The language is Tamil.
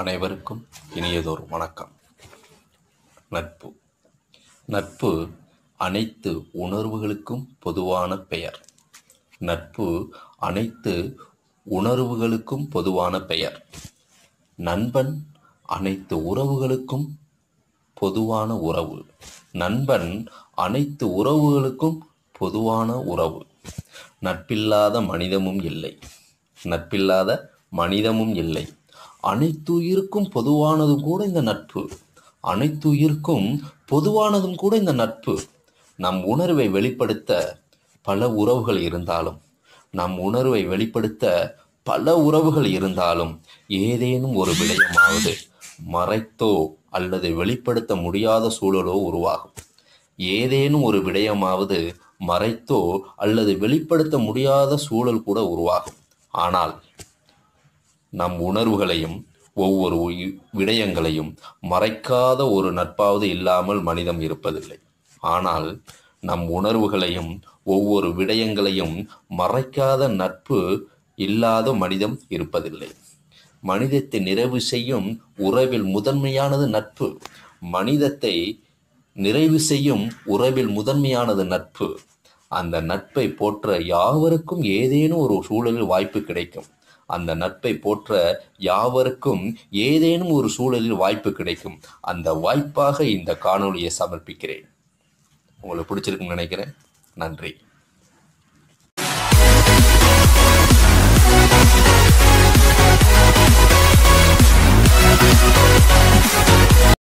அனைவருக்கும் இனியதோர் வணக்கம் நட்பு நட்பு அனைத்து உணர்வுகளுக்கும் பொதுவான பெயர் நட்பு அனைத்து உணர்வுகளுக்கும் பொதுவான பெயர் நண்பன் அனைத்து உறவுகளுக்கும் பொதுவான உறவு நண்பன் அனைத்து உறவுகளுக்கும் பொதுவான உறவு நட்பில்லாத மனிதமும் இல்லை நட்பில்லாத மனிதமும் இல்லை அனைத்து உயிருக்கும் பொதுவானதும் கூட இந்த நட்பு அனைத்து உயிருக்கும் பொதுவானதும் கூட இந்த நட்பு நம் உணர்வை வெளிப்படுத்த பல உறவுகள் இருந்தாலும் நம் உணர்வை வெளிப்படுத்த பல உறவுகள் இருந்தாலும் ஏதேனும் ஒரு விடயமாவது மறைத்தோ அல்லது வெளிப்படுத்த முடியாத சூழலோ உருவாகும் ஏதேனும் ஒரு விடயமாவது மறைத்தோ அல்லது வெளிப்படுத்த முடியாத சூழல் கூட உருவாகும் ஆனால் நம் உணர்வுகளையும் ஒவ்வொரு விடயங்களையும் மறைக்காத ஒரு நட்பாவது இல்லாமல் மனிதம் இருப்பதில்லை ஆனால் நம் உணர்வுகளையும் ஒவ்வொரு விடயங்களையும் மறைக்காத நட்பு இல்லாத மனிதம் இருப்பதில்லை மனிதத்தை நிறைவு செய்யும் உறவில் முதன்மையானது நட்பு மனிதத்தை நிறைவு செய்யும் உறவில் முதன்மையானது நட்பு அந்த நட்பை போற்ற யாவருக்கும் ஏதேனும் ஒரு சூழலில் வாய்ப்பு கிடைக்கும் அந்த நட்பை போற்ற யாவருக்கும் ஏதேனும் ஒரு சூழலில் வாய்ப்பு கிடைக்கும் அந்த வாய்ப்பாக இந்த காணொலியை சமர்ப்பிக்கிறேன் உங்களுக்கு பிடிச்சிருக்குன்னு நினைக்கிறேன் நன்றி